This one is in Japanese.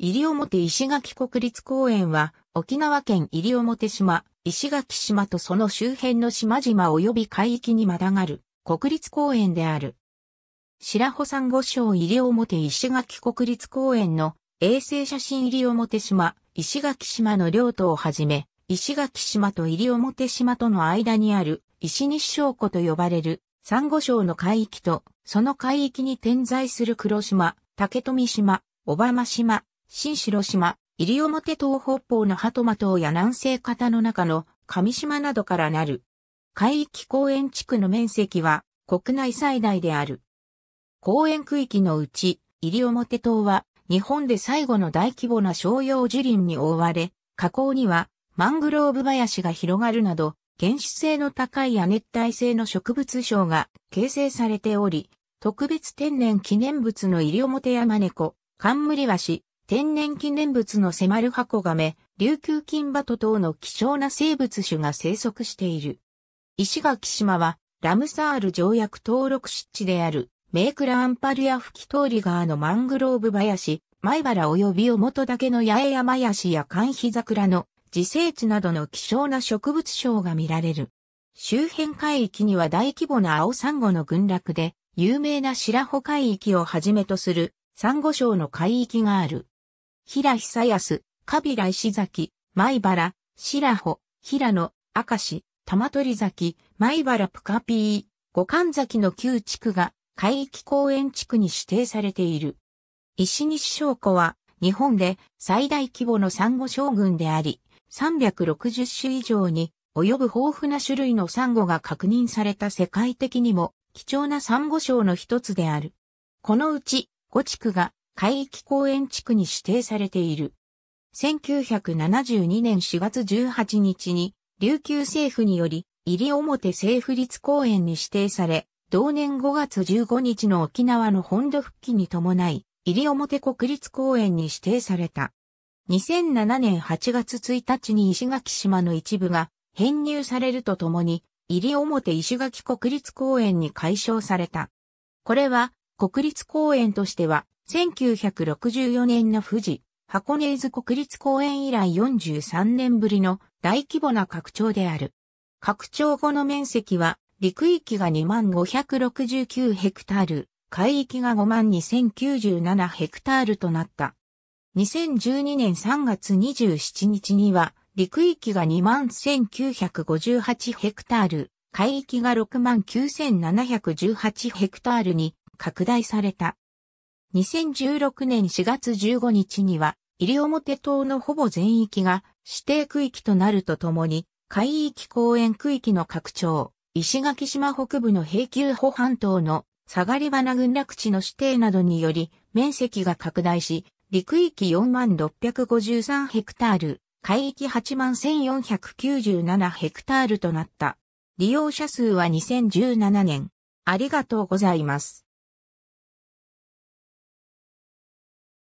西表石垣国立公園は、沖縄県西表島、石垣島とその周辺の島々及び海域にまたがる国立公園である。白穂珊瑚礁西表石垣国立公園の衛星写真西表島、石垣島の領土をはじめ、石垣島と西表島との間にある石西小湖と呼ばれる珊瑚礁の海域と、その海域に点在する黒島、竹富島、小浜島、新城島、西表東北方の鳩間島や南西方の中の上島などからなる。海域公園地区の面積は国内最大である。公園区域のうち、西表島は日本で最後の大規模な商用樹林に覆われ、河口にはマングローブ林が広がるなど、原始性の高い亜熱帯性の植物床が形成されており、特別天然記念物の西表山猫、カンムリワシ、天然記念物のセマルハコガメ、琉球金バト等の希少な生物種が生息している。石垣島は、ラムサール条約登録湿地である、メイクラアンパルや吹き通り川のマングローブ林、前原及び表岳の八重山林や寒肥桜の自生地などの希少な植物賞が見られる。周辺海域には大規模な青サンゴの群落で、有名な白穂海域をはじめとする、サンゴ礁の海域がある。平久康、カビラ石崎、米原、白穂、平野、明石、玉取崎、米原プカピー、五冠崎の旧地区が海域公園地区に指定されている。石西翔子は日本で最大規模の珊瑚将軍であり、360種以上に及ぶ豊富な種類の珊瑚が確認された世界的にも貴重な珊瑚礁の一つである。このうち五地区が海域公園地区に指定されている。1972年4月18日に、琉球政府により、入表政府立公園に指定され、同年5月15日の沖縄の本土復帰に伴い、入表国立公園に指定された。2007年8月1日に石垣島の一部が編入されるとともに、入表石垣国立公園に解消された。これは、国立公園としては1964年の富士、箱根図国立公園以来43年ぶりの大規模な拡張である。拡張後の面積は、陸域が2569ヘクタール、海域が52097ヘクタールとなった。2012年3月27日には、陸域が21,958ヘクタール、海域が69,718ヘクタールに拡大された。2016年4月15日には、西表島のほぼ全域が指定区域となるとともに、海域公園区域の拡張、石垣島北部の平久保半島の下がり花群落地の指定などにより、面積が拡大し、陸域4653ヘクタール、海域81497ヘクタールとなった。利用者数は2017年。ありがとうございます。